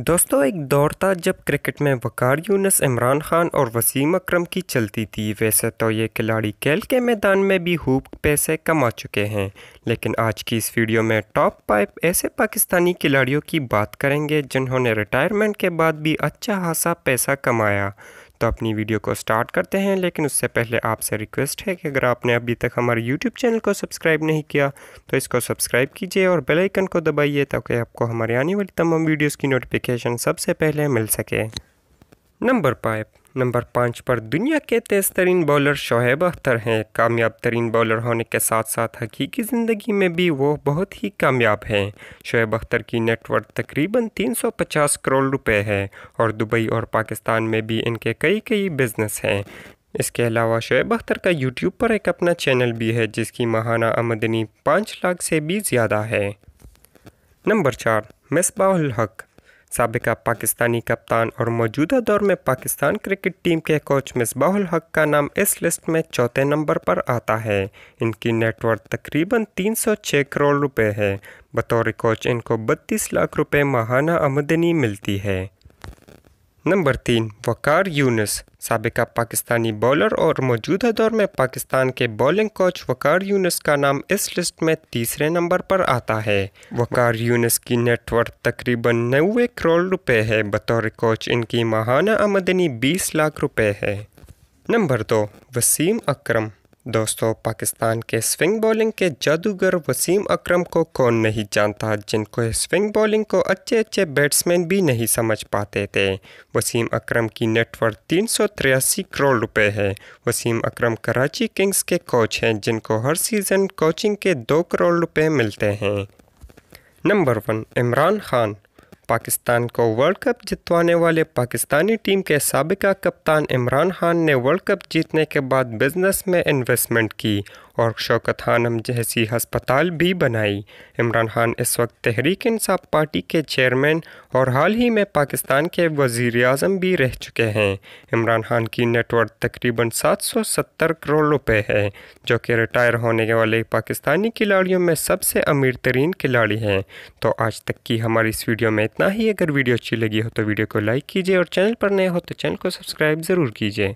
दोस्तों एक दौर था जब क्रिकेट में वकार यूनस इमरान खान और वसीम अकरम की चलती थी वैसे तो ये खिलाड़ी खेल के मैदान में भी खूब पैसे कमा चुके हैं लेकिन आज की इस वीडियो में टॉप फाइव ऐसे पाकिस्तानी खिलाड़ियों की बात करेंगे जिन्होंने रिटायरमेंट के बाद भी अच्छा खासा पैसा कमाया तो अपनी वीडियो को स्टार्ट करते हैं लेकिन उससे पहले आपसे रिक्वेस्ट है कि अगर आपने अभी तक हमारे यूट्यूब चैनल को सब्सक्राइब नहीं किया तो इसको सब्सक्राइब कीजिए और बेल आइकन को दबाइए ताकि आपको हमारी आने वाली तमाम वीडियोज़ की नोटिफिकेशन सबसे पहले मिल सके नंबर फाइव नंबर पाँच पर दुनिया के तेज़ तरीन बॉलर शोहेब अख्तर हैं कामयाब तरीन बॉलर होने के साथ साथ हकीकी ज़िंदगी में भी वो बहुत ही कामयाब हैं शोहेब अख्तर की नेटवर्थ तकरीबन 350 करोड़ रुपए है और दुबई और पाकिस्तान में भी इनके कई कई बिज़नेस हैं इसके अलावा शोएब अख्तर का यूट्यूब पर एक अपना चैनल भी है जिसकी माहाना आमदनी पाँच लाख से भी ज़्यादा है नंबर चार मिसबाउल हक सबका पाकिस्तानी कप्तान और मौजूदा दौर में पाकिस्तान क्रिकेट टीम के कोच मिसबाहुल हक का नाम इस लिस्ट में चौथे नंबर पर आता है इनकी नेटवर्थ तकरीबन 306 करोड़ रुपए है बतौर कोच इनको 32 लाख रुपए माहाना आमदनी मिलती है नंबर तीन वकार यूनस सबका पाकिस्तानी बॉलर और मौजूदा दौर में पाकिस्तान के बॉलिंग कोच वकार यूनस का नाम इस लिस्ट में तीसरे नंबर पर आता है वकार यूनस की नेटवर्क तकरीबन नवे करोड़ रुपए है बतौर कोच इनकी माहाना आमदनी 20 लाख रुपए है नंबर दो वसीम अकरम दोस्तों पाकिस्तान के स्विंग बॉलिंग के जादूगर वसीम अकरम को कौन नहीं जानता जिनको स्विंग बॉलिंग को अच्छे अच्छे बैट्समैन भी नहीं समझ पाते थे वसीम अकरम की नेटवर्थ तीन करोड़ रुपए है वसीम अकरम कराची किंग्स के कोच हैं जिनको हर सीज़न कोचिंग के दो करोड़ रुपए मिलते हैं नंबर वन इमरान खान पाकिस्तान को वर्ल्ड कप जितवाने वाले पाकिस्तानी टीम के सबका कप्तान इमरान खान ने वर्ल्ड कप जीतने के बाद बिजनेस में इन्वेस्टमेंट की और शौकत खानम जैसी हस्पताल भी बनाई इमरान खान इस वक्त तहरीक इंसाफ पार्टी के चेयरमैन और हाल ही में पाकिस्तान के वजीर अजम भी रह चुके हैं इमरान खान की नेटवर्क तकरीबन 770 करोड़ रुपए है जो कि रिटायर होने वाले पाकिस्तानी खिलाड़ियों में सबसे अमीर तरीन खिलाड़ी हैं तो आज तक की हमारी इस वीडियो में इतना ही अगर वीडियो अच्छी लगी हो तो वीडियो को लाइक कीजिए और चैनल पर नए हो तो चैनल को सब्सक्राइब ज़रूर कीजिए